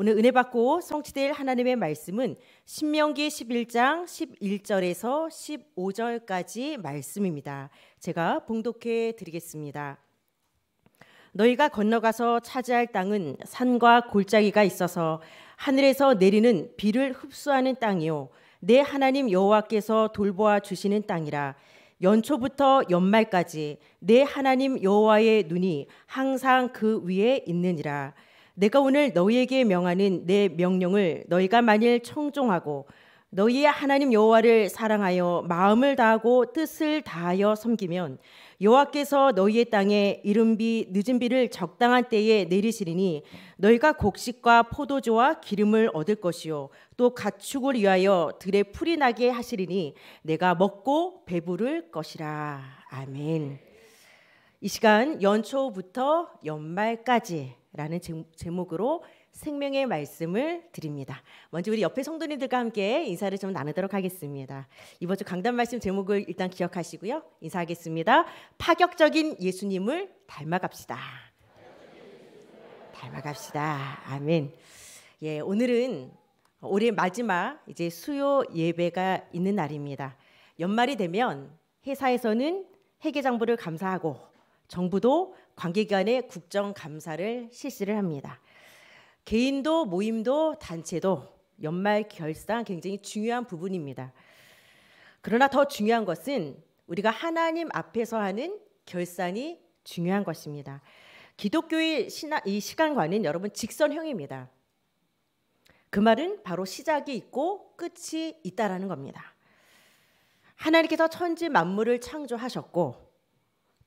오늘 은혜 받고 성취될 하나님의 말씀은 신명기 11장 11절에서 15절까지 말씀입니다. 제가 봉독해 드리겠습니다. 너희가 건너가서 차지할 땅은 산과 골짜기가 있어서 하늘에서 내리는 비를 흡수하는 땅이요 내 하나님 여호와께서 돌보아 주시는 땅이라 연초부터 연말까지 내 하나님 여호와의 눈이 항상 그 위에 있느니라 내가 오늘 너희에게 명하는 내 명령을 너희가 만일 청종하고 너희의 하나님 여호와를 사랑하여 마음을 다하고 뜻을 다하여 섬기면 여호와께서 너희의 땅에 이른비 늦은비를 적당한 때에 내리시리니 너희가 곡식과 포도주와 기름을 얻을 것이요 또 가축을 위하여 들에 풀이 나게 하시리니 내가 먹고 배부를 것이라 아멘. 이 시간 연초부터 연말까지 라는 제목으로 생명의 말씀을 드립니다. 먼저 우리 옆에 성도님들과 함께 인사를 좀 나누도록 하겠습니다. 이번 주 강단 말씀 제목을 일단 기억하시고요. 인사하겠습니다. 파격적인 예수님을 닮아갑시다. 닮아갑시다. 아멘. 예, 오늘은 올해 마지막 이제 수요 예배가 있는 날입니다. 연말이 되면 회사에서는 회계장부를 감사하고 정부도 관계기관의 국정감사를 실시를 합니다. 개인도 모임도 단체도 연말 결산 굉장히 중요한 부분입니다. 그러나 더 중요한 것은 우리가 하나님 앞에서 하는 결산이 중요한 것입니다. 기독교의 신화, 이 시간과는 여러분 직선형입니다. 그 말은 바로 시작이 있고 끝이 있다라는 겁니다. 하나님께서 천지 만물을 창조하셨고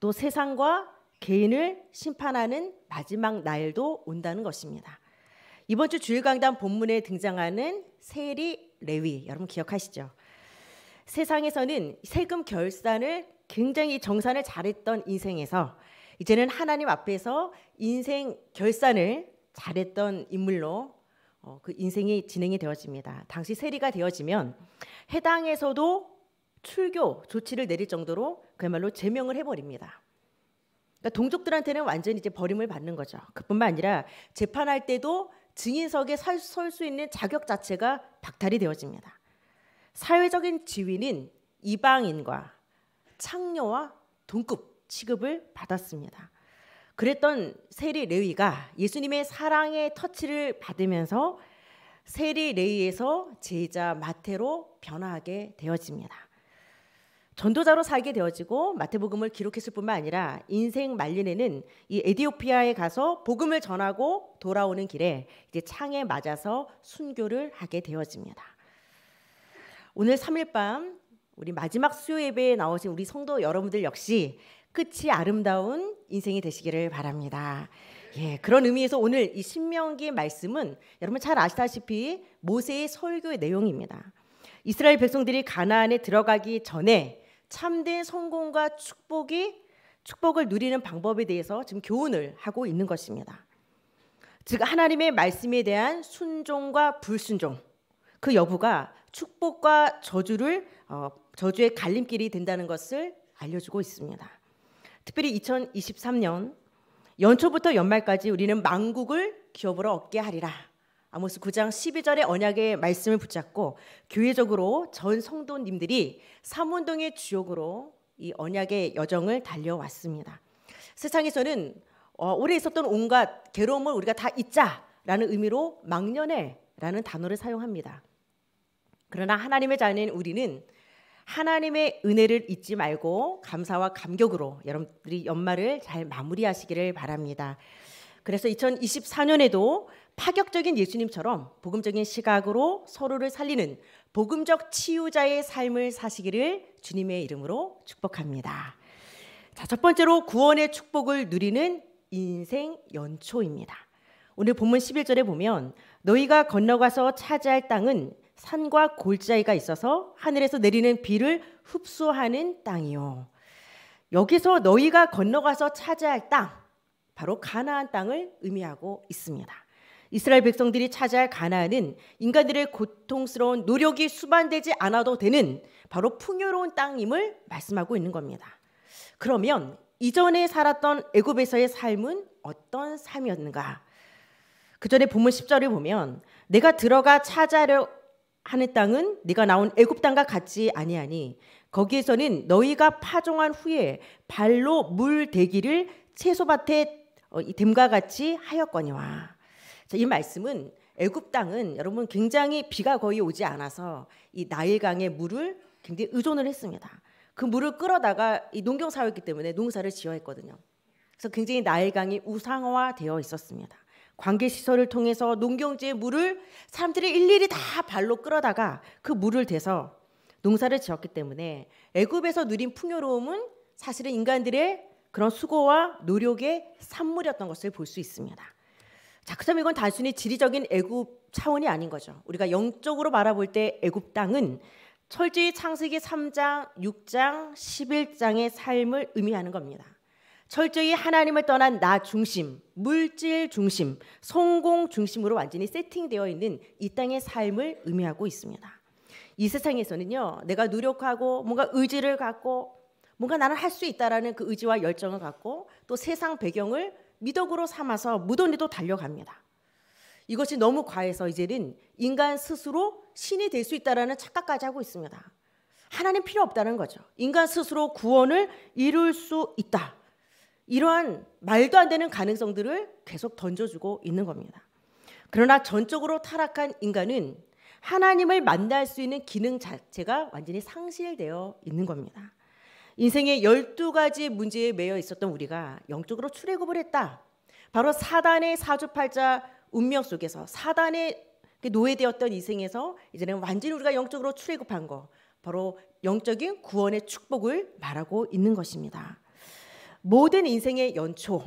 또 세상과 개인을 심판하는 마지막 날도 온다는 것입니다. 이번 주 주일 강단 본문에 등장하는 세리 레위 여러분 기억하시죠? 세상에서는 세금 결산을 굉장히 정산을 잘했던 인생에서 이제는 하나님 앞에서 인생 결산을 잘했던 인물로 어, 그 인생이 진행이 되어집니다. 당시 세리가 되어지면 해당에서도 출교 조치를 내릴 정도로 그야말로 제명을 해버립니다. 그러니까 동족들한테는 완전히 이제 버림을 받는 거죠. 그뿐만 아니라 재판할 때도 증인석에 설 수 있는 자격 자체가 박탈이 되어집니다. 사회적인 지위는 이방인과 창녀와 동급 취급을 받았습니다. 그랬던 세리 레위가 예수님의 사랑의 터치를 받으면서 세리 레위에서 제자 마태로 변화하게 되어집니다. 전도자로 살게 되어지고 마태복음을 기록했을 뿐만 아니라 인생 말년에는 이 에디오피아에 가서 복음을 전하고 돌아오는 길에 이제 창에 맞아서 순교를 하게 되어집니다. 오늘 3일 밤 우리 마지막 수요 예배에 나오신 우리 성도 여러분들 역시 끝이 아름다운 인생이 되시기를 바랍니다. 예, 그런 의미에서 오늘 이 신명기 말씀은 여러분 잘 아시다시피 모세의 설교의 내용입니다. 이스라엘 백성들이 가나안에 들어가기 전에 참된 성공과 축복이 축복을 누리는 방법에 대해서 지금 교훈을 하고 있는 것입니다. 즉 하나님의 말씀에 대한 순종과 불순종 그 여부가 축복과 저주를 어, 저주의 갈림길이 된다는 것을 알려주고 있습니다. 특별히 2023년 연초부터 연말까지 우리는 망국을 기업으로 얻게 하리라 아모스 9장 12절의 언약의 말씀을 붙잡고 교회적으로 전 성도님들이 삼운동의 주역으로 이 언약의 여정을 달려왔습니다. 세상에서는 어, 오래 있었던 온갖 괴로움을 우리가 다 잊자라는 의미로 망년해라는 단어를 사용합니다. 그러나 하나님의 자녀인 우리는 하나님의 은혜를 잊지 말고 감사와 감격으로 여러분들이 연말을 잘 마무리하시기를 바랍니다. 그래서 2024년에도 파격적인 예수님처럼 복음적인 시각으로 서로를 살리는 복음적 치유자의 삶을 사시기를 주님의 이름으로 축복합니다. 자, 첫 번째로 구원의 축복을 누리는 인생 연초입니다. 오늘 본문 11절에 보면 너희가 건너가서 차지할 땅은 산과 골짜기가 있어서 하늘에서 내리는 비를 흡수하는 땅이요. 여기서 너희가 건너가서 차지할 땅 바로 가나안 땅을 의미하고 있습니다. 이스라엘 백성들이 찾아할 가나안은 인간들의 고통스러운 노력이 수반되지 않아도 되는 바로 풍요로운 땅임을 말씀하고 있는 겁니다. 그러면 이전에 살았던 애굽에서의 삶은 어떤 삶이었는가? 그 전에 본문 10절을 보면 내가 들어가 찾아려 하는 땅은 네가 나온 애굽 땅과 같지 아니하니 거기에서는 너희가 파종한 후에 발로 물 대기를 채소밭에 됨과 어, 같이 하였거니와 자, 이 말씀은 애굽 땅은 여러분 굉장히 비가 거의 오지 않아서 이 나일강의 물을 굉장히 의존을 했습니다. 그 물을 끌어다가 이 농경 사회였기 때문에 농사를 지어 했거든요. 그래서 굉장히 나일강이 우상화되어 있었습니다. 관계 시설을 통해서 농경지의 물을 사람들이 일일이 다 발로 끌어다가 그 물을 대서 농사를 지었기 때문에 애굽에서 누린 풍요로움은 사실은 인간들의 그런 수고와 노력의 산물이었던 것을 볼 수 있습니다. 자, 그럼 이건 단순히 지리적인 애굽 차원이 아닌 거죠. 우리가 영적으로 바라볼 때 애굽 땅은 철저히 창세기 3장, 6장, 11장의 삶을 의미하는 겁니다. 철저히 하나님을 떠난 나 중심, 물질 중심, 성공 중심으로 완전히 세팅되어 있는 이 땅의 삶을 의미하고 있습니다. 이 세상에서는요, 내가 노력하고 뭔가 의지를 갖고 뭔가 나는 할 수 있다라는 그 의지와 열정을 갖고 또 세상 배경을 미덕으로 삼아서 무던에도 달려갑니다. 이것이 너무 과해서 이제는 인간 스스로 신이 될 수 있다라는 착각까지 하고 있습니다. 하나님 필요 없다는 거죠. 인간 스스로 구원을 이룰 수 있다. 이러한 말도 안 되는 가능성들을 계속 던져주고 있는 겁니다. 그러나 전적으로 타락한 인간은 하나님을 만날 수 있는 기능 자체가 완전히 상실되어 있는 겁니다. 인생의 12가지 문제에 매여 있었던 우리가 영적으로 출애굽을 했다. 바로 사단의 사주팔자 운명 속에서 사단의 그 노예되었던 인생에서 이제는 완전히 우리가 영적으로 출애굽한 거. 바로 영적인 구원의 축복을 말하고 있는 것입니다. 모든 인생의 연초,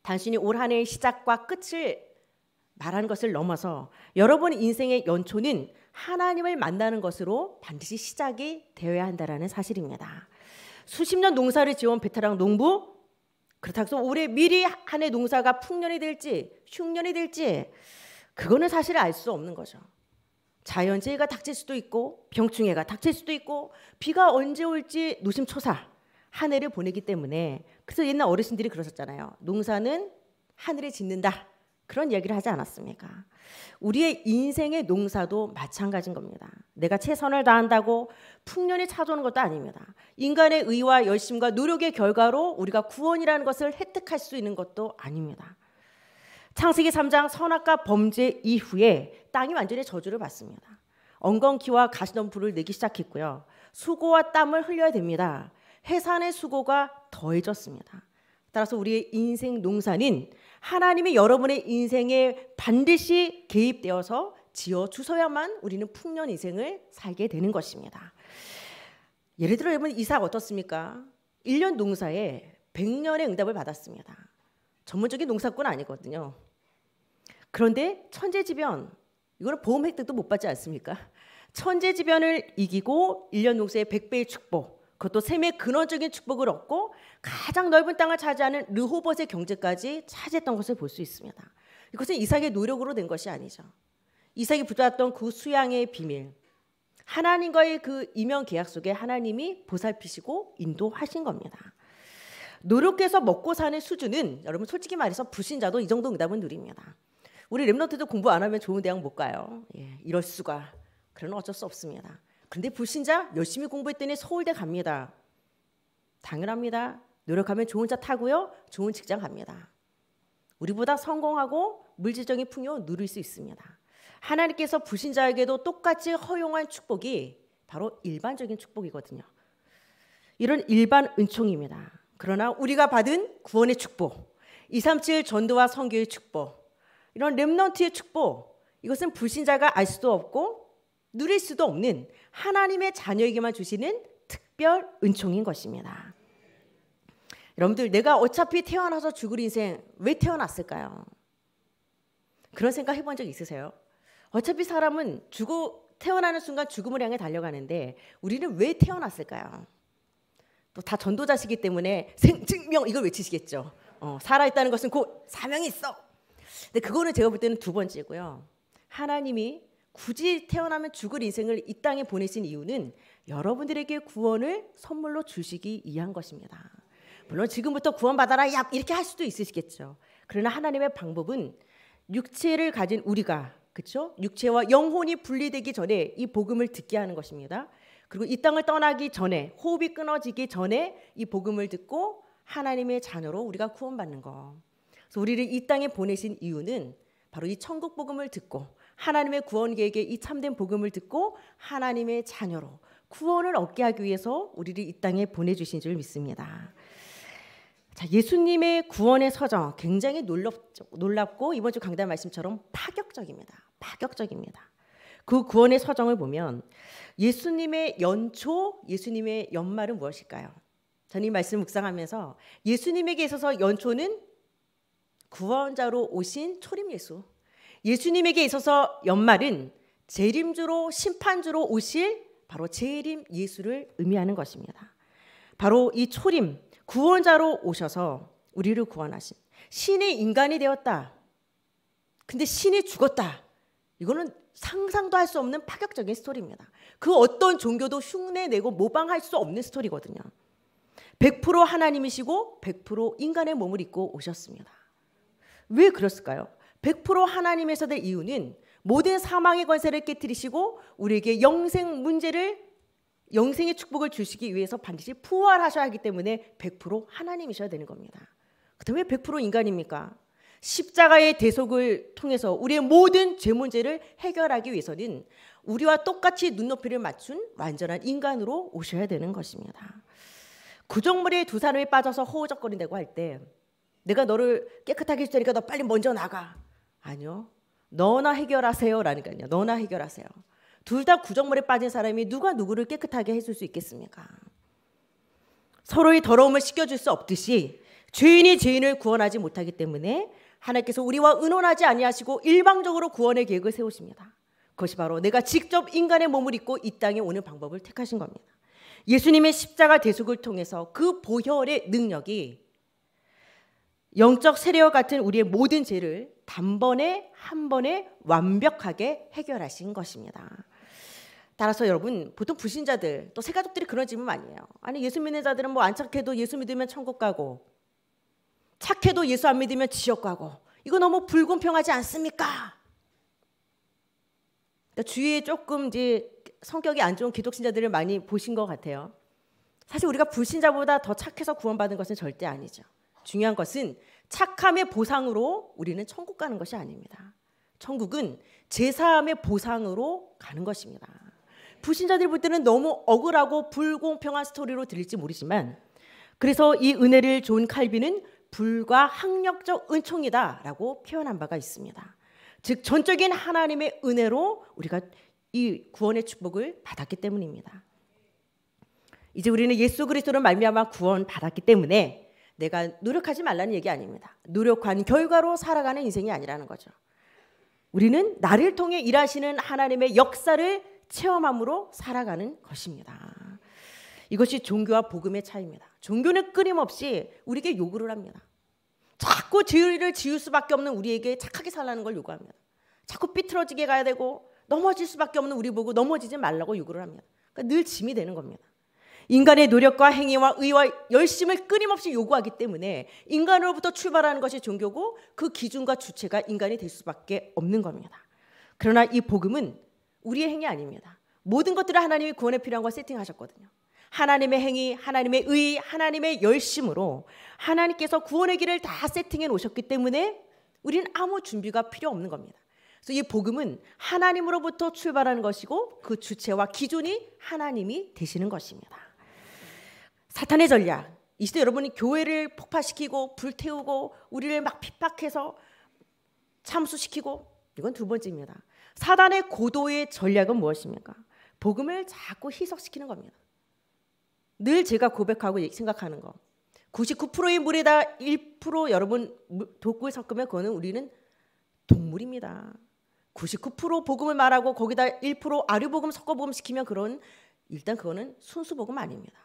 단순히 올한 해의 시작과 끝을 말한 것을 넘어서 여러분 인생의 연초는 하나님을 만나는 것으로 반드시 시작이 되어야 한다는 사실입니다. 수십 년 농사를 지원 베테랑 농부 그렇다고 해서 올해 미리 한 해 농사가 풍년이 될지 흉년이 될지 그거는 사실 알 수 없는 거죠. 자연재해가 닥칠 수도 있고 병충해가 닥칠 수도 있고 비가 언제 올지 노심초사 한 해를 보내기 때문에 그래서 옛날 어르신들이 그러셨잖아요. 농사는 하늘에 짓는다. 그런 얘기를 하지 않았습니까? 우리의 인생의 농사도 마찬가지인 겁니다. 내가 최선을 다한다고 풍년이 찾아오는 것도 아닙니다. 인간의 의와 열심과 노력의 결과로 우리가 구원이라는 것을 획득할 수 있는 것도 아닙니다. 창세기 3장 선악과 범죄 이후에 땅이 완전히 저주를 받습니다. 엉겅퀴와 가시덤불을 내기 시작했고요. 수고와 땀을 흘려야 됩니다. 해산의 수고가 더해졌습니다. 따라서 우리의 인생 농사는 하나님이 여러분의 인생에 반드시 개입되어서 지어 주셔야만 우리는 풍년 인생을 살게 되는 것입니다. 예를 들어 여러분 이삭 어떻습니까? 1년 농사에 100년의 응답을 받았습니다. 전문적인 농사꾼 아니거든요. 그런데 천재지변 이거는 보험 획득도 못 받지 않습니까? 천재지변을 이기고 1년 농사의 100배의 축복 그것도 셈의 근원적인 축복을 얻고 가장 넓은 땅을 차지하는 르호봇의 경제까지 차지했던 것을 볼 수 있습니다. 이것은 이삭의 노력으로 된 것이 아니죠. 이삭이 붙잡았던 그 수양의 비밀 하나님과의 그 이면 계약 속에 하나님이 보살피시고 인도하신 겁니다. 노력해서 먹고 사는 수준은 여러분 솔직히 말해서 불신자도 이 정도 응답은 누립니다. 우리 랩너트도 공부 안 하면 좋은 대학 못 가요. 예, 이럴 수가. 그런 어쩔 수 없습니다. 근데 불신자 열심히 공부했더니 서울대 갑니다. 당연합니다. 노력하면 좋은 차 타고요. 좋은 직장 갑니다. 우리보다 성공하고 물질적인 풍요 누릴 수 있습니다. 하나님께서 불신자에게도 똑같이 허용한 축복이 바로 일반적인 축복이거든요. 이런 일반 은총입니다. 그러나 우리가 받은 구원의 축복, 237 전도와 성교의 축복, 이런 렘넌트의 축복, 이것은 불신자가 알 수도 없고 누릴 수도 없는 하나님의 자녀에게만 주시는 특별 은총인 것입니다. 여러분들 내가 어차피 태어나서 죽을 인생 왜 태어났을까요? 그런 생각 해본 적 있으세요? 어차피 사람은 죽어 태어나는 순간 죽음을 향해 달려가는데 우리는 왜 태어났을까요? 또 다 전도자시기 때문에 생증명 이걸 외치시겠죠. 어, 살아있다는 것은 곧 사명이 있어. 근데 그거는 제가 볼 때는 두 번째고요. 하나님이 굳이 태어나면 죽을 인생을 이 땅에 보내신 이유는 여러분들에게 구원을 선물로 주시기 위한 것입니다. 물론 지금부터 구원받아라 이렇게 할 수도 있으시겠죠. 그러나 하나님의 방법은 육체를 가진 우리가 그렇죠? 육체와 영혼이 분리되기 전에 이 복음을 듣게 하는 것입니다. 그리고 이 땅을 떠나기 전에 호흡이 끊어지기 전에 이 복음을 듣고 하나님의 자녀로 우리가 구원받는 거. 그래서 우리를 이 땅에 보내신 이유는 바로 이 천국 복음을 듣고 하나님의 구원 계획에 이 참된 복음을 듣고 하나님의 자녀로 구원을 얻게 하기 위해서 우리를 이 땅에 보내주신 줄 믿습니다. 자, 예수님의 구원의 서정 굉장히 놀랍죠, 놀랍고 이번 주 강단 말씀처럼 파격적입니다. 파격적입니다. 그 구원의 서정을 보면 예수님의 연초, 예수님의 연말은 무엇일까요? 저는 이 말씀 묵상하면서 예수님에게 있어서 연초는 구원자로 오신 초림 예수. 예수님에게 있어서 연말은 재림주로 심판주로 오실 바로 재림 예수를 의미하는 것입니다. 바로 이 초림 구원자로 오셔서 우리를 구원하신 신이 인간이 되었다. 근데 신이 죽었다. 이거는 상상도 할 수 없는 파격적인 스토리입니다. 그 어떤 종교도 흉내내고 모방할 수 없는 스토리거든요. 100% 하나님이시고 100% 인간의 몸을 입고 오셨습니다. 왜 그랬을까요? 100% 하나님에서 될 이유는 모든 사망의 권세를 깨뜨리시고 우리에게 영생 문제를 영생의 축복을 주시기 위해서 반드시 부활하셔야 하기 때문에 100% 하나님이셔야 되는 겁니다. 그다음에 100% 인간입니까? 십자가의 대속을 통해서 우리의 모든 죄 문제를 해결하기 위해서는 우리와 똑같이 눈높이를 맞춘 완전한 인간으로 오셔야 되는 것입니다. 구정물에 두 사람이 빠져서 허우적거린다고 할 때 내가 너를 깨끗하게 해주니까 너 빨리 먼저 나가. 아니요. 너나 해결하세요라는 거요 너나 해결하세요. 둘다 구정물에 빠진 사람이 누가 누구를 깨끗하게 해줄 수 있겠습니까? 서로의 더러움을 씻겨줄 수 없듯이 죄인이 죄인을 구원하지 못하기 때문에 하나님께서 우리와 의논하지 아니하시고 일방적으로 구원의 계획을 세우십니다. 그것이 바로 내가 직접 인간의 몸을 입고 이 땅에 오는 방법을 택하신 겁니다. 예수님의 십자가 대속을 통해서 그 보혈의 능력이 영적 세례와 같은 우리의 모든 죄를 단번에 한 번에 완벽하게 해결하신 것입니다. 따라서 여러분 보통 불신자들 또 새가족들이 그런 질문 많이 해요. 아니 예수 믿는 자들은 뭐 안 착해도 예수 믿으면 천국 가고 착해도 예수 안 믿으면 지옥 가고 이거 너무 불공평하지 않습니까? 그러니까 주위에 조금 이제 성격이 안 좋은 기독신자들을 많이 보신 것 같아요. 사실 우리가 불신자보다 더 착해서 구원받은 것은 절대 아니죠. 중요한 것은 착함의 보상으로 우리는 천국 가는 것이 아닙니다. 천국은 제3의 보상으로 가는 것입니다. 부신자들이볼 때는 너무 억울하고 불공평한 스토리로 들릴지 모르지만 그래서 이 은혜를 존 칼빈은 불과 학력적 은총이다라고 표현한 바가 있습니다. 즉 전적인 하나님의 은혜로 우리가 이 구원의 축복을 받았기 때문입니다. 이제 우리는 예수 그리스도로 말미암아 구원 받았기 때문에 내가 노력하지 말라는 얘기 아닙니다. 노력한 결과로 살아가는 인생이 아니라는 거죠. 우리는 나를 통해 일하시는 하나님의 역사를 체험함으로 살아가는 것입니다. 이것이 종교와 복음의 차이입니다. 종교는 끊임없이 우리에게 요구를 합니다. 자꾸 죄를 지을 수밖에 없는 우리에게 착하게 살라는 걸 요구합니다. 자꾸 삐뚤어지게 가야 되고 넘어질 수밖에 없는 우리 보고 넘어지지 말라고 요구를 합니다. 그러니까 늘 짐이 되는 겁니다. 인간의 노력과 행위와 의와 열심을 끊임없이 요구하기 때문에 인간으로부터 출발하는 것이 종교고 그 기준과 주체가 인간이 될 수밖에 없는 겁니다. 그러나 이 복음은 우리의 행위 아닙니다. 모든 것들을 하나님이 구원에 필요한 걸 세팅하셨거든요. 하나님의 행위, 하나님의 의, 하나님의 열심으로 하나님께서 구원의 길을 다 세팅해 놓으셨기 때문에 우리는 아무 준비가 필요 없는 겁니다. 그래서 이 복음은 하나님으로부터 출발하는 것이고 그 주체와 기준이 하나님이 되시는 것입니다. 사탄의 전략. 이 시대 여러분이 교회를 폭파시키고 불태우고 우리를 막 핍박해서 참수시키고 이건 두 번째입니다. 사단의 고도의 전략은 무엇입니까? 복음을 자꾸 희석시키는 겁니다. 늘 제가 고백하고 생각하는 거. 99%의 물에다 1% 여러분 독을 섞으면 그거는 우리는 동물입니다. 99% 복음을 말하고 거기다 1% 아류복음 섞어복음 시키면 그런 일단 그거는 순수복음 아닙니다.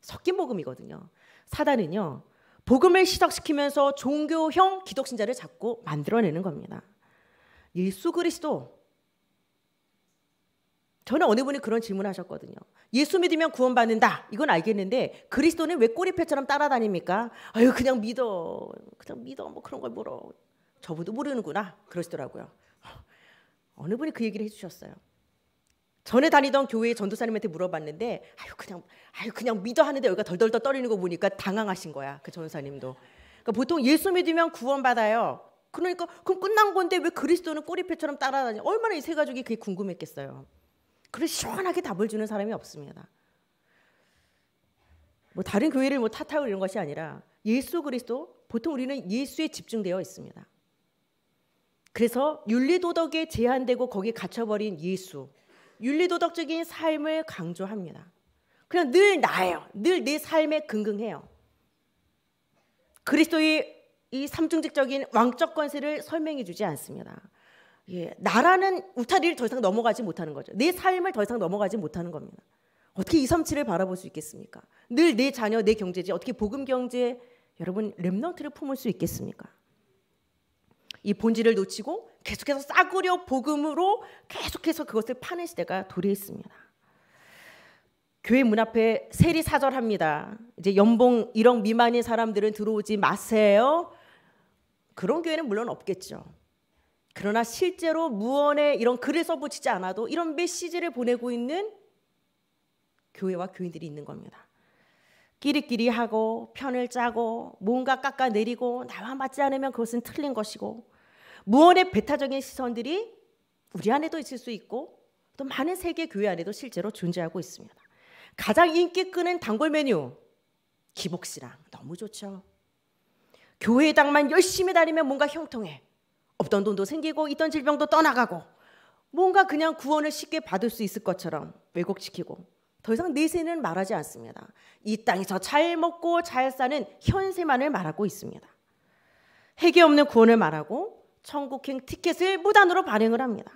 섞인 복음이거든요. 사단은요. 복음을 시작시키면서 종교형 기독신자를 자꾸 만들어내는 겁니다. 일수 그리스도 저는 어느 분이 그런 질문하셨거든요. 을 예수 믿으면 구원받는다. 이건 알겠는데 그리스도는 왜꼬리패처럼 따라다닙니까? 아유 그냥 믿어. 그냥 믿어. 뭐 그런 걸 물어. 저분도 모르는구나. 그러시더라고요. 어느 분이 그 얘기를 해주셨어요. 전에 다니던 교회 의 전도사님한테 물어봤는데 아유 그냥 아유 그냥 믿어 하는데 여기가 덜덜덜 떨리는 거 보니까 당황하신 거야 그 전도사님도. 그러니까 보통 예수 믿으면 구원받아요. 그러니까 그럼 끝난 건데 왜 그리스도는 꼬리패처럼 따라다니? 얼마나 이 세 가족이 그게 궁금했겠어요. 그런 시원하게 답을 주는 사람이 없습니다. 뭐 다른 교회를 뭐 탓하고 이런 것이 아니라 예수 그리스도 보통 우리는 예수에 집중되어 있습니다. 그래서 윤리도덕에 제한되고 거기에 갇혀버린 예수, 윤리도덕적인 삶을 강조합니다. 그냥 늘 나예요. 늘 내 삶에 긍긍해요. 그리스도의 이 삼중직적인 왕적 권세를 설명해 주지 않습니다. 예, 나라는 울타리를 더 이상 넘어가지 못하는 거죠. 내 삶을 더 이상 넘어가지 못하는 겁니다. 어떻게 이 삼치를 바라볼 수 있겠습니까? 늘 내 자녀, 내 경제지 어떻게 복음 경제 에 여러분 렘런트를 품을 수 있겠습니까? 이 본질을 놓치고 계속해서 싸구려 복음으로 계속해서 그것을 파는 시대가 도래했습니다. 교회 문 앞에 세리 사절합니다. 이제 연봉 1억 미만인 사람들은 들어오지 마세요. 그런 교회는 물론 없겠죠. 그러나 실제로 무언의 이런 글을 써붙이지 않아도 이런 메시지를 보내고 있는 교회와 교인들이 있는 겁니다. 끼리끼리 하고 편을 짜고 뭔가 깎아내리고 나와 맞지 않으면 그것은 틀린 것이고 무언의 배타적인 시선들이 우리 안에도 있을 수 있고 또 많은 세계 교회 안에도 실제로 존재하고 있습니다. 가장 인기 끄는 단골 메뉴 기복신앙 너무 좋죠. 교회당만 열심히 다니면 뭔가 형통해. 없던 돈도 생기고 있던 질병도 떠나가고 뭔가 그냥 구원을 쉽게 받을 수 있을 것처럼 왜곡시키고 더 이상 내세는 말하지 않습니다. 이 땅에서 잘 먹고 잘 사는 현세만을 말하고 있습니다. 해계 없는 구원을 말하고 천국행 티켓을 무단으로 발행을 합니다.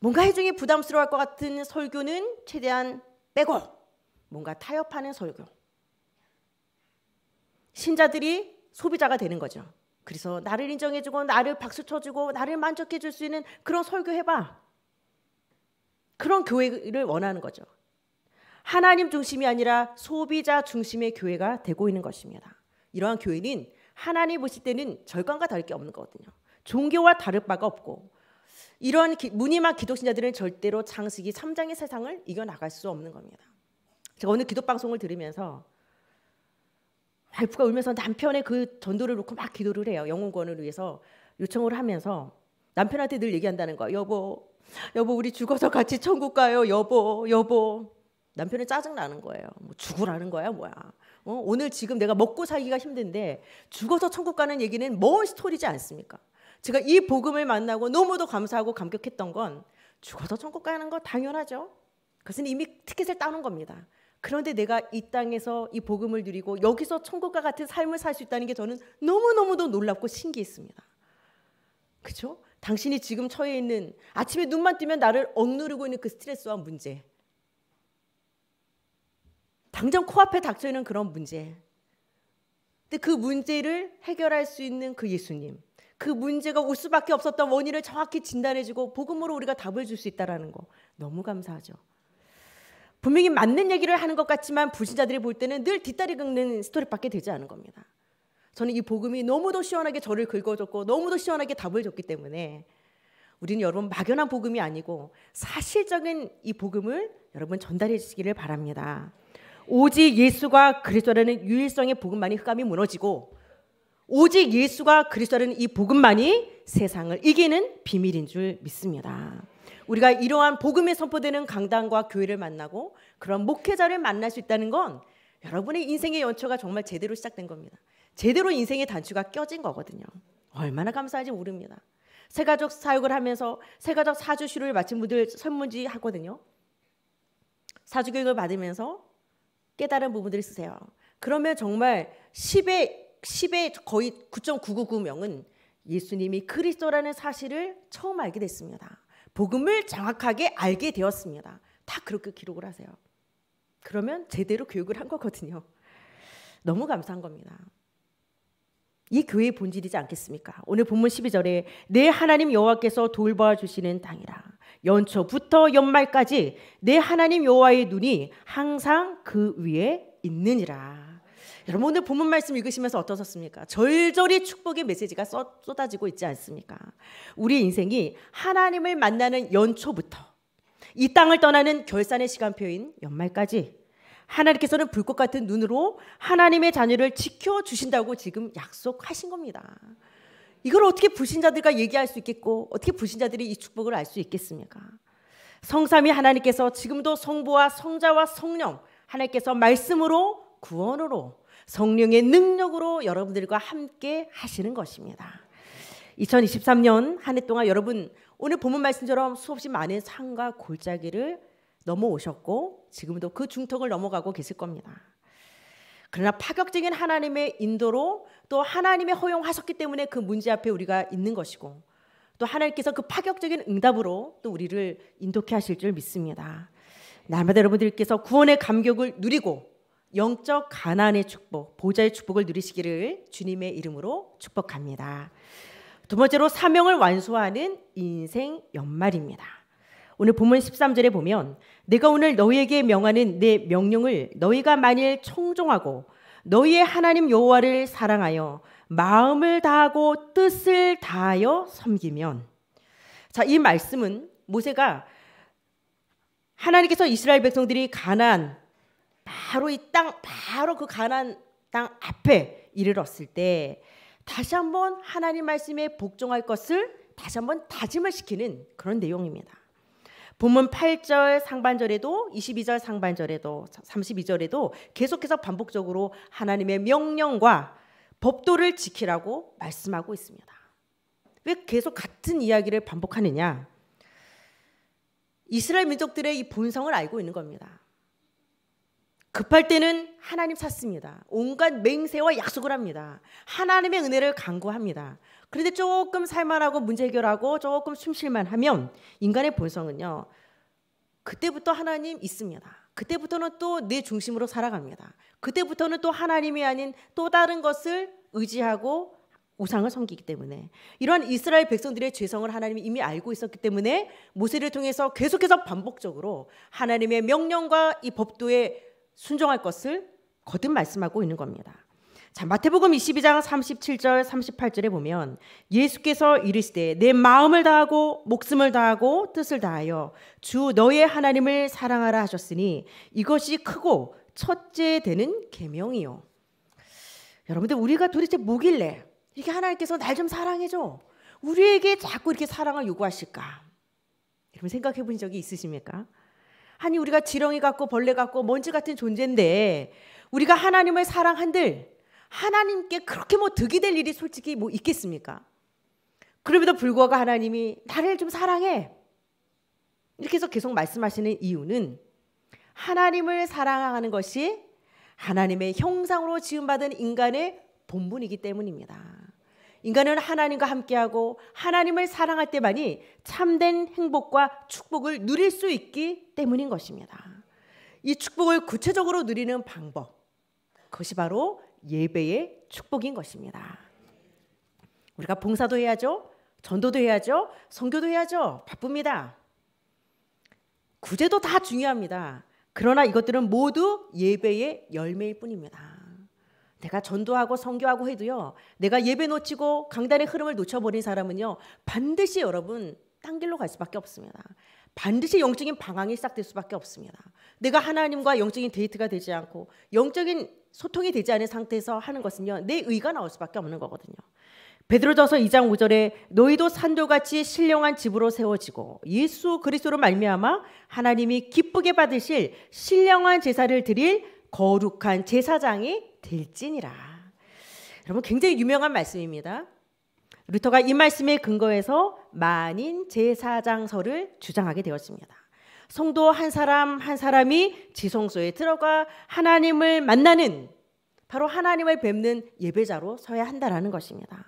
뭔가 해중이 부담스러워것 같은 설교는 최대한 빼고 뭔가 타협하는 설교. 신자들이 소비자가 되는 거죠. 그래서 나를 인정해주고 나를 박수 쳐주고 나를 만족해줄 수 있는 그런 설교 해봐. 그런 교회를 원하는 거죠. 하나님 중심이 아니라 소비자 중심의 교회가 되고 있는 것입니다. 이러한 교회는 하나님 보실 때는 절간과 다를 게 없는 거거든요. 종교와 다를 바가 없고 이런 무늬만 기독신자들은 절대로 창세이 3장의 세상을 이겨나갈 수 없는 겁니다. 제가 오늘 기독 방송을 들으면서 와이프가 울면서 남편의 그 전도를 놓고 막 기도를 해요. 영혼권을 위해서 요청을 하면서 남편한테 늘 얘기한다는 거예요 여보, 여보 우리 죽어서 같이 천국 가요. 여보, 여보. 남편은 짜증 나는 거예요. 뭐 죽으라는 거야, 뭐야. 어? 오늘 지금 내가 먹고 살기가 힘든데 죽어서 천국 가는 얘기는 먼 스토리지 않습니까? 제가 이 복음을 만나고 너무도 감사하고 감격했던 건 죽어서 천국 가는 거 당연하죠. 그것은 이미 티켓을 따놓은 겁니다. 그런데 내가 이 땅에서 이 복음을 누리고 여기서 천국과 같은 삶을 살 수 있다는 게 저는 너무너무도 놀랍고 신기했습니다. 그죠? 당신이 지금 처해 있는 아침에 눈만 뜨면 나를 억누르고 있는 그 스트레스와 문제. 당장 코앞에 닥쳐 있는 그런 문제. 근데 그 문제를 해결할 수 있는 그 예수님. 그 문제가 올 수밖에 없었던 원인을 정확히 진단해 주고 복음으로 우리가 답을 줄 수 있다라는 거 너무 감사하죠. 분명히 맞는 얘기를 하는 것 같지만 불신자들이 볼 때는 늘 뒷다리 긁는 스토리밖에 되지 않은 겁니다. 저는 이 복음이 너무도 시원하게 저를 긁어줬고 너무도 시원하게 답을 줬기 때문에 우리는 여러분 막연한 복음이 아니고 사실적인 이 복음을 여러분 전달해 주시기를 바랍니다. 오직 예수가 그리스도라는 유일성의 복음만이 흑암이 무너지고 오직 예수가 그리스도라는 이 복음만이 세상을 이기는 비밀인 줄 믿습니다. 우리가 이러한 복음이 선포되는 강당과 교회를 만나고 그런 목회자를 만날 수 있다는 건 여러분의 인생의 연초가 정말 제대로 시작된 겁니다. 제대로 인생의 단추가 껴진 거거든요. 얼마나 감사한지 모릅니다. 세가족 사역을 하면서 세가족 사주시를 마친 분들 설문지 하거든요. 사주 교육을 받으면서 깨달은 부분들이 세요 그러면 정말 10에 10에 거의 9.999명은 예수님이 그리스도라는 사실을 처음 알게 됐습니다. 복음을 정확하게 알게 되었습니다. 다 그렇게 기록을 하세요. 그러면 제대로 교육을 한 거거든요. 너무 감사한 겁니다. 이 교회의 본질이지 않겠습니까? 오늘 본문 12절에 내 하나님 여호와께서 돌봐 주시는 땅이라 연초부터 연말까지 내 하나님 여호와의 눈이 항상 그 위에 있느니라. 여러분 오늘 본문 말씀 읽으시면서 어떠셨습니까? 절절히 축복의 메시지가 쏟아지고 있지 않습니까? 우리 인생이 하나님을 만나는 연초부터 이 땅을 떠나는 결산의 시간표인 연말까지 하나님께서는 불꽃 같은 눈으로 하나님의 자녀를 지켜 주신다고 지금 약속하신 겁니다. 이걸 어떻게 불신자들과 얘기할 수 있겠고 어떻게 불신자들이 이 축복을 알 수 있겠습니까? 성삼위 하나님께서 지금도 성부와 성자와 성령 하나님께서 말씀으로 구원으로 성령의 능력으로 여러분들과 함께 하시는 것입니다. 2023년 한 해 동안 여러분 오늘 본문 말씀처럼 수없이 많은 산과 골짜기를 넘어오셨고 지금도 그 중턱을 넘어가고 계실 겁니다. 그러나 파격적인 하나님의 인도로 또 하나님의 허용하셨기 때문에 그 문제 앞에 우리가 있는 것이고 또 하나님께서 그 파격적인 응답으로 또 우리를 인도케 하실 줄 믿습니다. 날마다 여러분들께서 구원의 감격을 누리고 영적 가난의 축복, 보좌의 축복을 누리시기를 주님의 이름으로 축복합니다. 두 번째로 사명을 완수하는 인생 연말입니다. 오늘 본문 13절에 보면 내가 오늘 너희에게 명하는 내 명령을 너희가 만일 청종하고 너희의 하나님 여호와를 사랑하여 마음을 다하고 뜻을 다하여 섬기면 자, 이 말씀은 모세가 하나님께서 이스라엘 백성들이 가난 바로 이 땅 바로 그 가나안 땅 앞에 이르렀을 때 다시 한번 하나님 말씀에 복종할 것을 다시 한번 다짐을 시키는 그런 내용입니다. 본문 8절 상반절에도 22절 상반절에도 32절에도 계속해서 반복적으로 하나님의 명령과 법도를 지키라고 말씀하고 있습니다. 왜 계속 같은 이야기를 반복하느냐? 이스라엘 민족들의 이 본성을 알고 있는 겁니다. 급할 때는 하나님 찾습니다. 온갖 맹세와 약속을 합니다. 하나님의 은혜를 강구합니다. 그런데 조금 살만하고 문제 해결하고 조금 숨쉴만 하면 인간의 본성은요. 그때부터 하나님 있습니다. 그때부터는 또 내 중심으로 살아갑니다. 그때부터는 또 하나님이 아닌 또 다른 것을 의지하고 우상을 섬기기 때문에 이러한 이스라엘 백성들의 죄성을 하나님이 이미 알고 있었기 때문에 모세를 통해서 계속해서 반복적으로 하나님의 명령과 이 법도에 순종할 것을 거듭 말씀하고 있는 겁니다. 자, 마태복음 22장 37절 38절에 보면 예수께서 이르시되 내 마음을 다하고 목숨을 다하고 뜻을 다하여 주 너의 하나님을 사랑하라 하셨으니 이것이 크고 첫째 되는 계명이요. 여러분들 우리가 도대체 뭐길래 이렇게 하나님께서 날 좀 사랑해 줘. 우리에게 자꾸 이렇게 사랑을 요구하실까? 여러분 생각해 본 적이 있으십니까? 아니 우리가 지렁이 같고 벌레 같고 먼지 같은 존재인데 우리가 하나님을 사랑한들 하나님께 그렇게 뭐 득이 될 일이 솔직히 뭐 있겠습니까? 그럼에도 불구하고 하나님이 나를 좀 사랑해. 이렇게 해서 계속 말씀하시는 이유는 하나님을 사랑하는 것이 하나님의 형상으로 지음받은 인간의 본분이기 때문입니다. 인간은 하나님과 함께하고 하나님을 사랑할 때만이 참된 행복과 축복을 누릴 수 있기 때문인 것입니다. 이 축복을 구체적으로 누리는 방법, 그것이 바로 예배의 축복인 것입니다. 우리가 봉사도 해야죠. 전도도 해야죠. 선교도 해야죠. 바쁩니다. 구제도 다 중요합니다. 그러나 이것들은 모두 예배의 열매일 뿐입니다. 내가 전도하고 성교하고 해도요. 내가 예배 놓치고 강단의 흐름을 놓쳐버린 사람은요. 반드시 여러분 딴 길로 갈 수밖에 없습니다. 반드시 영적인 방황이 시작될 수밖에 없습니다. 내가 하나님과 영적인 데이트가 되지 않고 영적인 소통이 되지 않은 상태에서 하는 것은요. 내 의가 나올 수밖에 없는 거거든요. 베드로전서 2장 5절에 너희도 산도같이 신령한 집으로 세워지고 예수 그리스로 말미암아 하나님이 기쁘게 받으실 신령한 제사를 드릴 거룩한 제사장이 될지니라. 여러분 굉장히 유명한 말씀입니다. 루터가 이 말씀에 근거해서 만인 제사장서를 주장하게 되었습니다. 성도 한 사람 한 사람이 지성소에 들어가 하나님을 만나는 바로 하나님을 뵙는 예배자로 서야 한다라는 것입니다.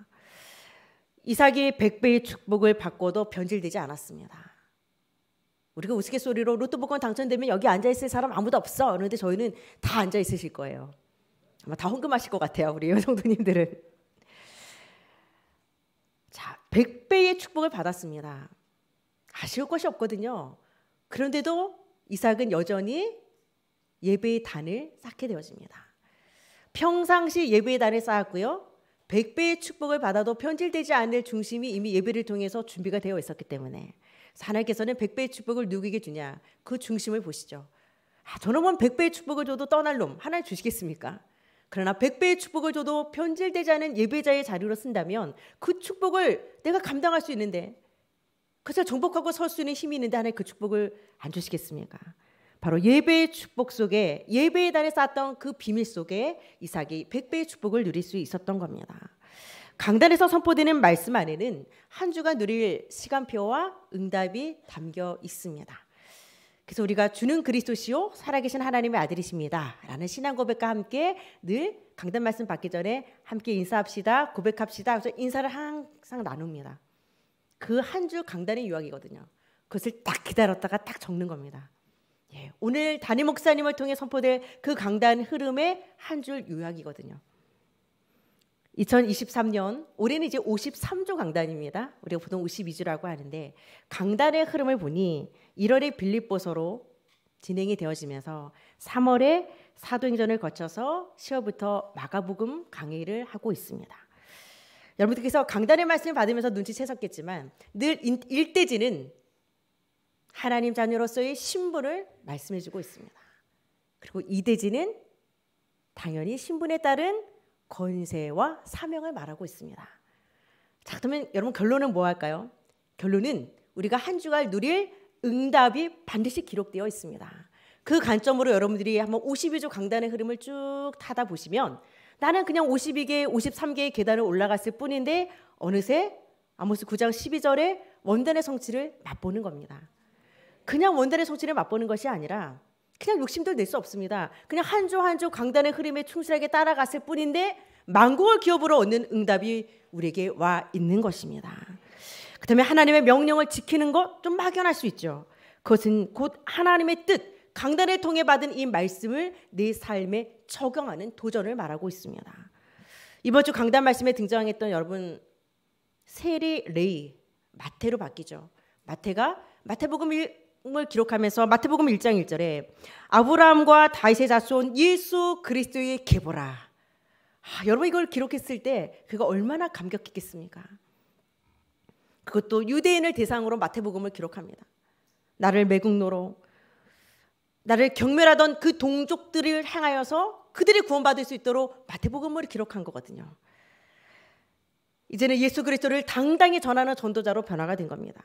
이삭이 백배의 축복을 받고도 변질되지 않았습니다. 우리가 우스갯소리로 로또 복권 당첨되면 여기 앉아 있을 사람 아무도 없어. 그런데 저희는 다 앉아 있으실 거예요. 아마 다 헌금하실 것 같아요. 우리 여성도님들은. 자, 100배의 축복을 받았습니다. 아쉬울 것이 없거든요. 그런데도 이삭은 여전히 예배의 단을 쌓게 되어집니다. 평상시 예배의 단을 쌓았고요. 100배의 축복을 받아도 편질되지 않을 중심이 이미 예배를 통해서 준비가 되어 있었기 때문에 하나님께서는 100배의 축복을 누구에게 주냐 그 중심을 보시죠. 아, 저놈은 100배의 축복을 줘도 떠날 놈 하나 주시겠습니까? 그러나 백배의 축복을 줘도 변질되지 않은 예배자의 자리로 쓴다면 그 축복을 내가 감당할 수 있는데 그저 정복하고 설 수 있는 힘이 있는데 하나님 그 축복을 안 주시겠습니까? 바로 예배의 축복 속에 예배의 단에 쌓았던 그 비밀 속에 이삭이 백배의 축복을 누릴 수 있었던 겁니다. 강단에서 선포되는 말씀 안에는 한주간 누릴 시간표와 응답이 담겨 있습니다. 그래서 우리가 주는 그리스도시요 살아계신 하나님의 아들이십니다라는 신앙 고백과 함께 늘 강단 말씀 받기 전에 함께 인사합시다 고백합시다 그래서 인사를 항상 나눕니다. 그 한 줄 강단의 유학이거든요. 그것을 딱 기다렸다가 딱 적는 겁니다. 예, 오늘 단임 목사님을 통해 선포될 그 강단 흐름의 한 줄 요약이거든요. 2023년 올해는 이제 53조 강단입니다. 우리가 보통 52주라고 하는데 강단의 흐름을 보니 1월에 빌립보서로 진행이 되어지면서 3월에 사도행전을 거쳐서 10월부터 마가복음 강의를 하고 있습니다. 여러분들께서 강단의 말씀을 받으면서 눈치채셨겠지만 늘 일대지는 하나님 자녀로서의 신분을 말씀해주고 있습니다. 그리고 이대지는 당연히 신분에 따른 권세와 사명을 말하고 있습니다. 자, 그러면 여러분 결론은 뭐 할까요? 결론은 우리가 한 주간 누릴 응답이 반드시 기록되어 있습니다. 그 관점으로 여러분들이 한번 52조 강단의 흐름을 쭉 타다 보시면 나는 그냥 52개, 53개의 계단을 올라갔을 뿐인데 어느새 아모스 9장 12절에 원단의 성취를 맛보는 겁니다. 그냥 원단의 성취를 맛보는 것이 아니라 그냥 욕심도 낼 수 없습니다. 그냥 한 조 한 조 강단의 흐름에 충실하게 따라갔을 뿐인데 만국을 기업으로 얻는 응답이 우리에게 와 있는 것입니다. 그다음에 하나님의 명령을 지키는 것 좀 막연할 수 있죠. 그것은 곧 하나님의 뜻, 강단을 통해 받은 이 말씀을 내 삶에 적용하는 도전을 말하고 있습니다. 이번 주 강단 말씀에 등장했던 여러분 세리 레이 마태로 바뀌죠. 마태가 마태복음을 기록하면서 마태복음 1장 1절에 아브라함과 다윗의 자손 예수 그리스도의 계보라. 아, 여러분 이걸 기록했을 때 그가 얼마나 감격했겠습니까? 그것도 유대인을 대상으로 마태복음을 기록합니다. 나를 매국노로 나를 경멸하던 그 동족들을 향하여서 그들이 구원받을 수 있도록 마태복음을 기록한 거거든요. 이제는 예수 그리스도를 당당히 전하는 전도자로 변화가 된 겁니다.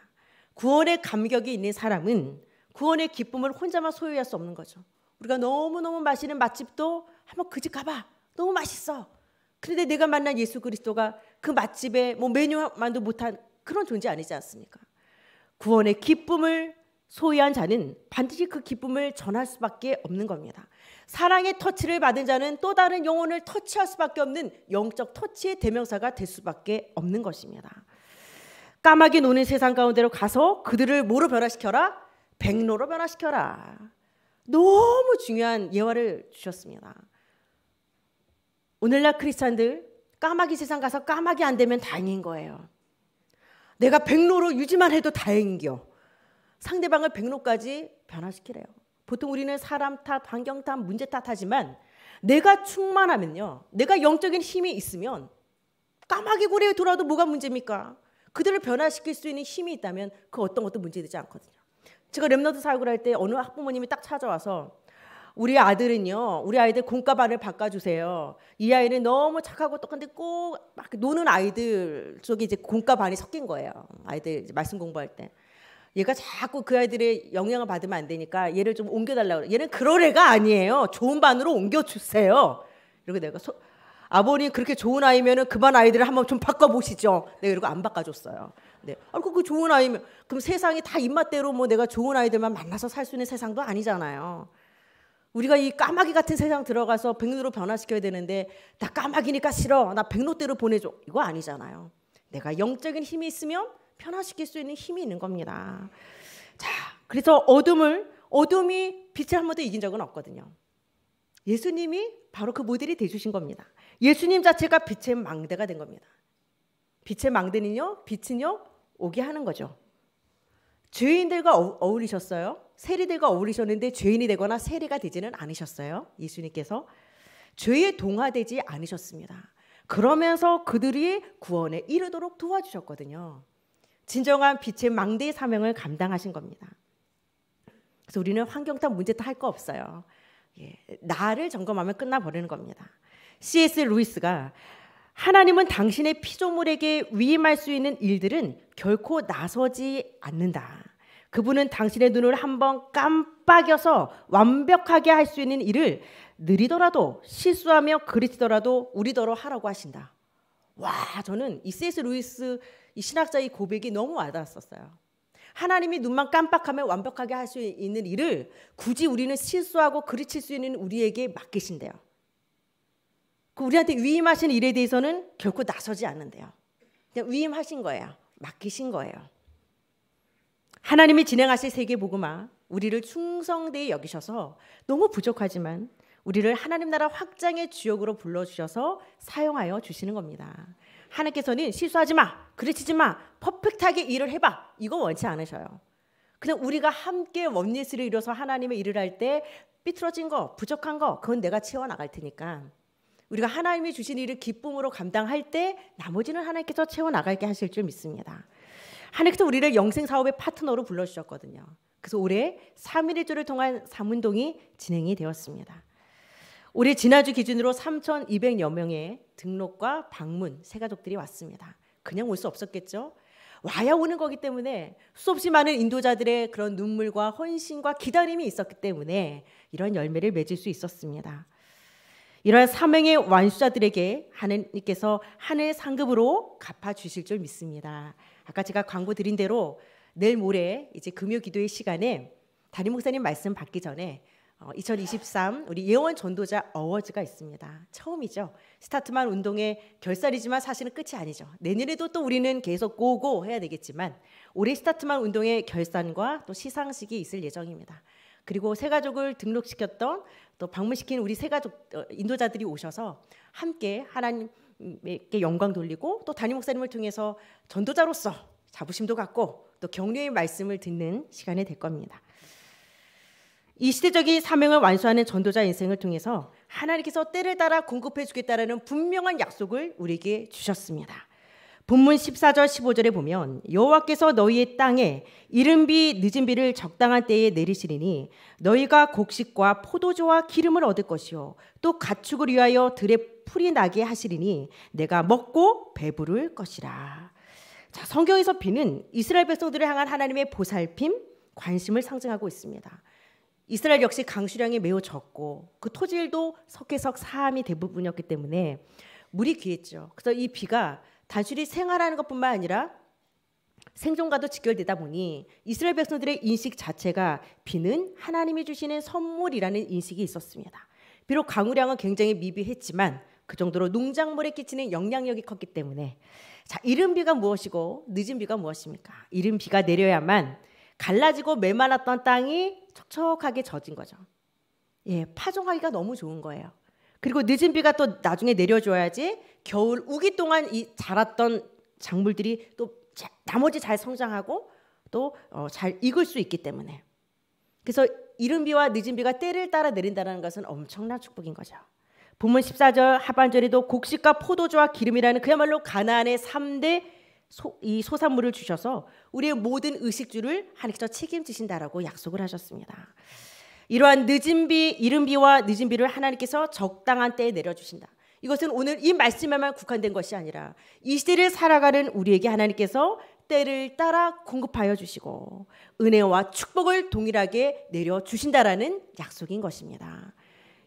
구원의 감격이 있는 사람은 구원의 기쁨을 혼자만 소유할 수 없는 거죠. 우리가 너무너무 맛있는 맛집도 한번 그 집 가봐. 너무 맛있어. 그런데 내가 만난 예수 그리스도가 그 맛집에 뭐 메뉴만도 못한 그런 존재 아니지 않습니까? 구원의 기쁨을 소유한 자는 반드시 그 기쁨을 전할 수밖에 없는 겁니다. 사랑의 터치를 받은 자는 또 다른 영혼을 터치할 수밖에 없는 영적 터치의 대명사가 될 수밖에 없는 것입니다. 까마귀 노는 세상 가운데로 가서 그들을 뭐로 변화시켜라? 백로로 변화시켜라. 너무 중요한 예화를 주셨습니다. 오늘날 크리스찬들 까마귀 세상 가서 까마귀 안 되면 다행인 거예요. 내가 백로로 유지만 해도 다행이요 상대방을 백로까지 변화시키래요. 보통 우리는 사람 탓, 환경 탓, 문제 탓하지만 내가 충만하면요. 내가 영적인 힘이 있으면 까마귀 고래에 돌아도 뭐가 문제입니까? 그들을 변화시킬 수 있는 힘이 있다면 그 어떤 것도 문제되지 않거든요. 제가 랩너드 사역을 할 때 어느 학부모님이 딱 찾아와서 우리 아들은요, 우리 아이들 공과반을 바꿔주세요. 이 아이는 너무 착하고 똑한데 꼭 막 노는 아이들 쪽에 이제 공과반이 섞인 거예요. 아이들 말씀 공부할 때. 얘가 자꾸 그 아이들의 영향을 받으면 안 되니까 얘를 좀 옮겨달라고. 얘는 그럴 애가 아니에요. 좋은 반으로 옮겨주세요. 이러고 내가 소, 아버님 그렇게 좋은 아이면은 그반 아이들을 한번 좀 바꿔보시죠. 내가 이러고 안 바꿔줬어요. 네. 아, 그 좋은 아이면 그럼 세상이 다 입맛대로 뭐 내가 좋은 아이들만 만나서 살 수 있는 세상도 아니잖아요. 우리가 이 까마귀 같은 세상 들어가서 백로로 변화시켜야 되는데 나 까마귀니까 싫어. 나 백로대로 보내줘. 이거 아니잖아요. 내가 영적인 힘이 있으면 변화시킬 수 있는 힘이 있는 겁니다. 자, 그래서 어둠을 어둠이 빛을 한 번도 이긴 적은 없거든요. 예수님이 바로 그 모델이 돼 주신 겁니다. 예수님 자체가 빛의 망대가 된 겁니다. 빛의 망대는요, 빛은요 오게 하는 거죠. 죄인들과 어, 어울리셨어요? 세리들과 어울리셨는데 죄인이 되거나 세리가 되지는 않으셨어요. 예수님께서 죄에 동화되지 않으셨습니다. 그러면서 그들이 구원에 이르도록 도와주셨거든요. 진정한 빛의 망대의 사명을 감당하신 겁니다. 그래서 우리는 환경탄 문제 다할거 없어요. 예, 나를 점검하면 끝나버리는 겁니다. C.S. 루이스가 하나님은 당신의 피조물에게 위임할 수 있는 일들은 결코 나서지 않는다. 그분은 당신의 눈을 한 번 깜빡여서 완벽하게 할 수 있는 일을 느리더라도 실수하며 그리치더라도 우리더러 하라고 하신다. 와, 저는 이 세스 루이스 이 신학자의 고백이 너무 와닿았었어요. 하나님이 눈만 깜빡하면 완벽하게 할 수 있는 일을 굳이 우리는 실수하고 그르칠 수 있는 우리에게 맡기신대요. 그 우리한테 위임하신 일에 대해서는 결코 나서지 않는데요. 그냥 위임하신 거예요. 맡기신 거예요. 하나님이 진행하실 세계 복음화 우리를 충성되이 여기셔서 너무 부족하지만 우리를 하나님 나라 확장의 주역으로 불러 주셔서 사용하여 주시는 겁니다. 하나님께서는 실수하지 마, 그르치지 마, 퍼펙트하게 일을 해봐 이거 원치 않으셔요. 그냥 우리가 함께 원리스를 이뤄서 하나님의 일을 할 때 삐뚤어진 거, 부족한 거 그건 내가 채워 나갈 테니까 우리가 하나님이 주신 일을 기쁨으로 감당할 때 나머지는 하나님께서 채워 나갈게 하실 줄 믿습니다. 하나님께서 우리를 영생 사업의 파트너로 불러주셨거든요. 그래서 올해 3일1주를 통한 사문동이 진행이 되었습니다. 올해 지난주 기준으로 3,200여 명의 등록과 방문 새가족들이 왔습니다. 그냥 올 수 없었겠죠? 와야 오는 거기 때문에 수없이 많은 인도자들의 그런 눈물과 헌신과 기다림이 있었기 때문에 이런 열매를 맺을 수 있었습니다. 이러한 사명의 완수자들에게 하느님께서 하늘 상급으로 갚아 주실 줄 믿습니다. 아까 제가 광고 드린 대로 내일 모레 이제 금요 기도의 시간에 다임 목사님 말씀 받기 전에 2023 어, 우리 예원 전도자 어워즈가 있습니다. 처음이죠. 스타트만 운동의 결살이지만 사실은 끝이 아니죠. 내년에도 또 우리는 계속 고고 해야 되겠지만 올해 스타트만 운동의 결산과 또 시상식이 있을 예정입니다. 그리고 새 가족을 등록시켰던 또 방문시킨 우리 새 가족 어, 인도자들이 오셔서 함께 하나님 영광 돌리고 또 담임 목사님을 통해서 전도자로서 자부심도 갖고 또 격려의 말씀을 듣는 시간이 될 겁니다. 이 시대적인 사명을 완수하는 전도자 인생을 통해서 하나님께서 때를 따라 공급해 주겠다라는 분명한 약속을 우리에게 주셨습니다. 본문 14절 15절에 보면 여호와께서 너희의 땅에 이른 비 늦은 비를 적당한 때에 내리시리니 너희가 곡식과 포도주와 기름을 얻을 것이요 또 가축을 위하여 들에 풀이 나게 하시리니 내가 먹고 배부를 것이라. 자, 성경에서 비는 이스라엘 백성들을 향한 하나님의 보살핌, 관심을 상징하고 있습니다. 이스라엘 역시 강수량이 매우 적고 그 토질도 석회석 사함이 대부분이었기 때문에 물이 귀했죠. 그래서 이 비가 단순히 생활하는 것뿐만 아니라 생존과도 직결되다 보니 이스라엘 백성들의 인식 자체가 비는 하나님이 주시는 선물이라는 인식이 있었습니다. 비록 강우량은 굉장히 미비했지만 그 정도로 농작물에 끼치는 영향력이 컸기 때문에 자 이른 비가 무엇이고 늦은 비가 무엇입니까? 이른 비가 내려야만 갈라지고 메말랐던 땅이 촉촉하게 젖은 거죠. 예, 파종하기가 너무 좋은 거예요. 그리고 늦은 비가 또 나중에 내려줘야지 겨울 우기 동안 이 자랐던 작물들이 또 자, 나머지 잘 성장하고 또잘 어, 익을 수 있기 때문에 그래서 이른 비와 늦은 비가 때를 따라 내린다는 것은 엄청난 축복인 거죠. 본문 14절 하반절에도 곡식과 포도주와 기름이라는 그야말로 가나안의 3대 소, 이 소산물을 주셔서 우리의 모든 의식주를 하나님께서 책임지신다라고 약속을 하셨습니다. 이러한 늦은 비, 이른 비와 늦은 비를 하나님께서 적당한 때에 내려주신다. 이것은 오늘 이 말씀에만 국한된 것이 아니라 이 시대를 살아가는 우리에게 하나님께서 때를 따라 공급하여 주시고 은혜와 축복을 동일하게 내려 주신다라는 약속인 것입니다.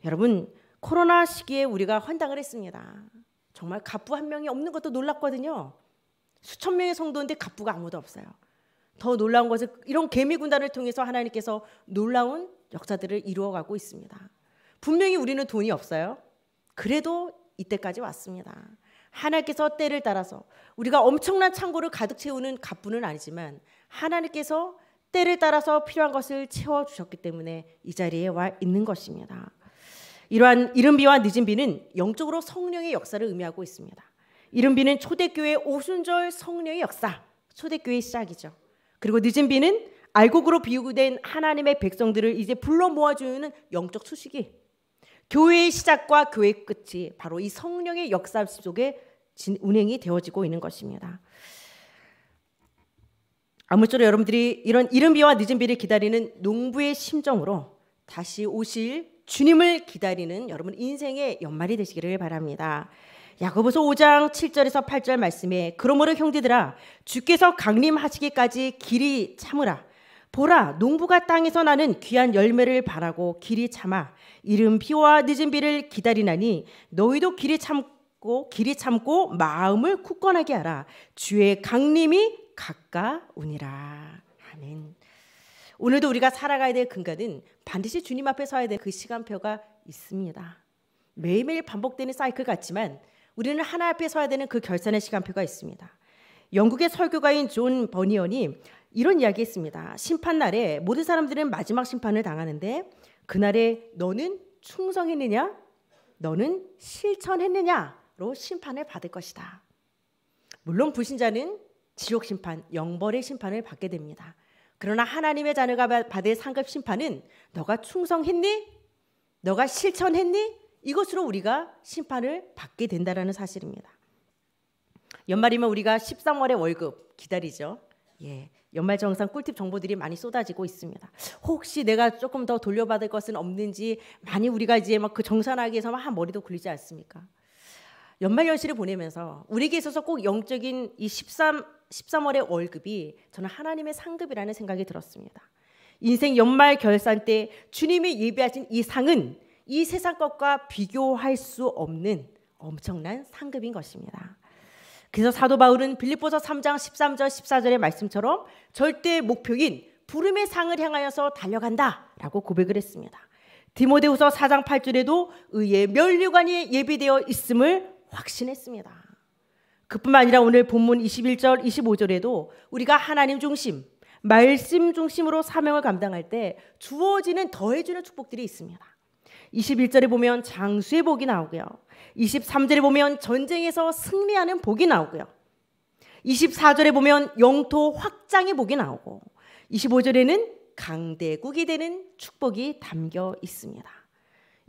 여러분 코로나 시기에 우리가 환당을 했습니다. 정말 갑부 한 명이 없는 것도 놀랐거든요 수천 명의 성도인데 갑부가 아무도 없어요. 더 놀라운 것은 이런 개미 군단을 통해서 하나님께서 놀라운 역사들을 이루어가고 있습니다. 분명히 우리는 돈이 없어요. 그래도 이때까지 왔습니다. 하나님께서 때를 따라서 우리가 엄청난 창고를 가득 채우는 갑부는 아니지만 하나님께서 때를 따라서 필요한 것을 채워 주셨기 때문에 이 자리에 와 있는 것입니다. 이러한 이른비와 늦은비는 영적으로 성령의 역사를 의미하고 있습니다. 이른비는 초대교회 오순절 성령의 역사, 초대교회 시작이죠. 그리고 늦은비는 알곡으로 비우된 하나님의 백성들을 이제 불러 모아주는 영적 수식이 교회의 시작과 교회의 끝이 바로 이 성령의 역사 속에 진, 운행이 되어지고 있는 것입니다. 아무쪼록 여러분들이 이런 이른비와 늦은비를 기다리는 농부의 심정으로 다시 오실 주님을 기다리는 여러분 인생의 연말이 되시기를 바랍니다. 야고보서 5장 7절에서 8절 말씀에 그러므로 형제들아 주께서 강림하시기까지 길이 참으라 보라 농부가 땅에서 나는 귀한 열매를 바라고 길이 참아 이른 비와 늦은 비를 기다리나니 너희도 길이 참고 길이 참고 마음을 굳건하게 하라 주의 강림이 가까우니라 아멘. 오늘도 우리가 살아가야 될 근간은 반드시 주님 앞에 서야 될 그 시간표가 있습니다. 매일매일 반복되는 사이클 같지만 우리는 하나 앞에 서야 되는 그 결산의 시간표가 있습니다. 영국의 설교가인 존 버니언이 이런 이야기했습니다. 심판 날에 모든 사람들은 마지막 심판을 당하는데 그날에 너는 충성했느냐, 너는 실천했느냐로 심판을 받을 것이다. 물론 불신자는 지옥 심판, 영벌의 심판을 받게 됩니다. 그러나 하나님의 자녀가 받을 상급 심판은 너가 충성했니? 너가 실천했니? 이것으로 우리가 심판을 받게 된다라는 사실입니다. 연말이면 우리가 13월의 월급 기다리죠. 예. 연말 정산 꿀팁 정보들이 많이 쏟아지고 있습니다. 혹시 내가 조금 더 돌려받을 것은 없는지 많이 우리가 이제 막 그 정산하기 위해서 막 머리도 굴리지 않습니까? 연말연시를 보내면서 우리에게 있어서 꼭 영적인 이 13, 13월의 월급이 저는 하나님의 상급이라는 생각이 들었습니다. 인생 연말 결산 때 주님이 예비하신 이 상은 이 세상 것과 비교할 수 없는 엄청난 상급인 것입니다. 그래서 사도 바울은 빌립보서 3장 13절 14절의 말씀처럼 절대 목표인 부름의 상을 향하여서 달려간다라고 고백을 했습니다. 디모데후서 4장 8절에도 의의 면류관이 예비되어 있음을 확신했습니다. 그뿐만 아니라 오늘 본문 21절, 25절에도 우리가 하나님 중심, 말씀 중심으로 사명을 감당할 때 주어지는 더해주는 축복들이 있습니다. 21절에 보면 장수의 복이 나오고요. 23절에 보면 전쟁에서 승리하는 복이 나오고요. 24절에 보면 영토 확장의 복이 나오고 25절에는 강대국이 되는 축복이 담겨 있습니다.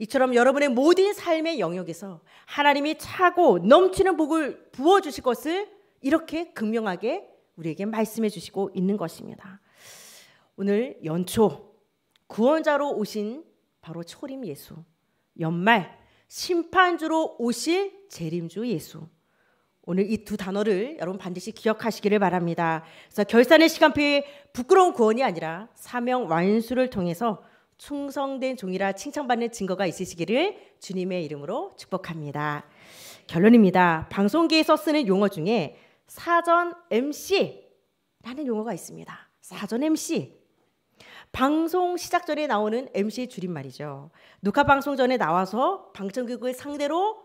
이처럼 여러분의 모든 삶의 영역에서 하나님이 차고 넘치는 복을 부어 주실 것을 이렇게 극명하게 우리에게 말씀해 주시고 있는 것입니다. 오늘 연초 구원자로 오신 바로 초림 예수, 연말 심판주로 오실 재림주 예수. 오늘 이 두 단어를 여러분 반드시 기억하시기를 바랍니다. 그래서 결산의 시간표에 부끄러운 구원이 아니라 사명 완수를 통해서 충성된 종이라 칭찬받는 증거가 있으시기를 주님의 이름으로 축복합니다. 결론입니다. 방송계에서 쓰는 용어 중에 사전 MC라는 용어가 있습니다. 사전 MC. 방송 시작 전에 나오는 MC 줄임말이죠. 녹화 방송 전에 나와서 방청객을 상대로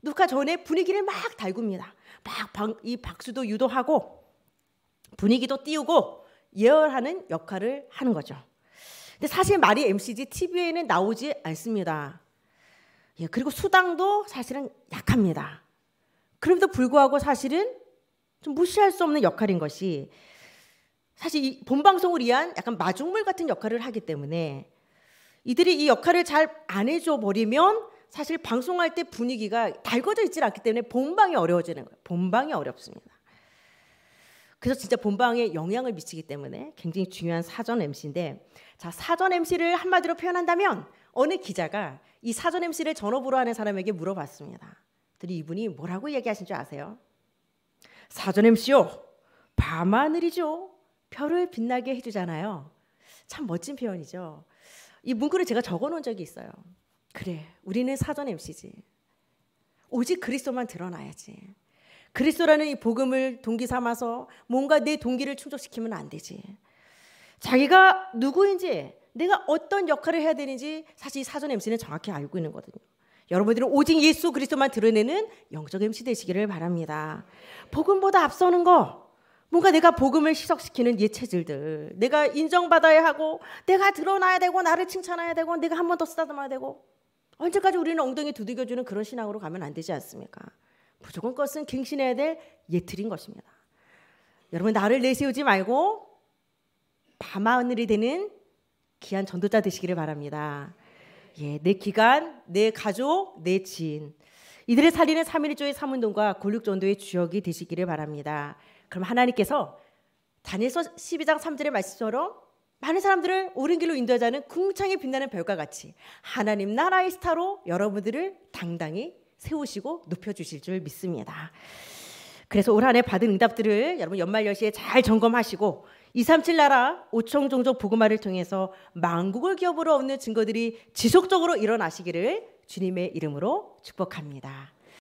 녹화 전에 분위기를 막 달굽니다. 막이 박수도 유도하고 분위기도 띄우고 예열하는 역할을 하는 거죠. 근데 사실 말이 MC지 TV에는 나오지 않습니다. 예, 그리고 수당도 사실은 약합니다. 그럼에도 불구하고 사실은 좀 무시할 수 없는 역할인 것이 사실 이 본방송을 위한 약간 마중물 같은 역할을 하기 때문에 이들이 이 역할을 잘 안 해줘 버리면 사실 방송할 때 분위기가 달궈져 있질 않기 때문에 본방이 어려워지는 거예요. 본방이 어렵습니다. 그래서 진짜 본방에 영향을 미치기 때문에 굉장히 중요한 사전 MC인데 자 사전 MC를 한마디로 표현한다면 어느 기자가 이 사전 MC를 전업으로 하는 사람에게 물어봤습니다. 들이 이분이 뭐라고 얘기하신줄 아세요? 사전 MC요. 밤하늘이죠. 별을 빛나게 해주잖아요. 참 멋진 표현이죠. 이 문구를 제가 적어놓은 적이 있어요. 그래, 우리는 사전 MC지. 오직 그리스도만 드러나야지. 그리스도라는 이 복음을 동기 삼아서 뭔가 내 동기를 충족시키면 안 되지. 자기가 누구인지 내가 어떤 역할을 해야 되는지 사실 사전 MC는 정확히 알고 있는 거거든요. 여러분들은 오직 예수 그리스도만 드러내는 영적 MC 되시기를 바랍니다. 복음보다 앞서는 거 뭔가 내가 복음을 희석시키는 예체질들 내가 인정받아야 하고 내가 드러나야 되고 나를 칭찬해야 되고 내가 한 번 더 쓰다듬어야 되고 언제까지 우리는 엉덩이 두들겨주는 그런 신앙으로 가면 안 되지 않습니까? 무조건 것은 갱신해야 될 예틀인 것입니다. 여러분 나를 내세우지 말고 밤하늘이 되는 귀한 전도자 되시기를 바랍니다. 예, 내 기간, 내 가족, 내 지인 이들의 살리는 3.1조의 사문동과 골육전도의 주역이 되시기를 바랍니다. 그럼 하나님께서 다니엘서 12장 3절의 말씀처럼 많은 사람들을 옳은 길로 인도하자는 궁창에 빛나는 별과 같이 하나님 나라의 스타로 여러분들을 당당히 세우시고 높여주실 줄 믿습니다. 그래서 올 한 해 받은 응답들을 여러분 연말 연시에 잘 점검하시고 237 나라 5천 종족 복음화를 통해서 만국을 기업으로 얻는 증거들이 지속적으로 일어나시기를 주님의 이름으로 축복합니다.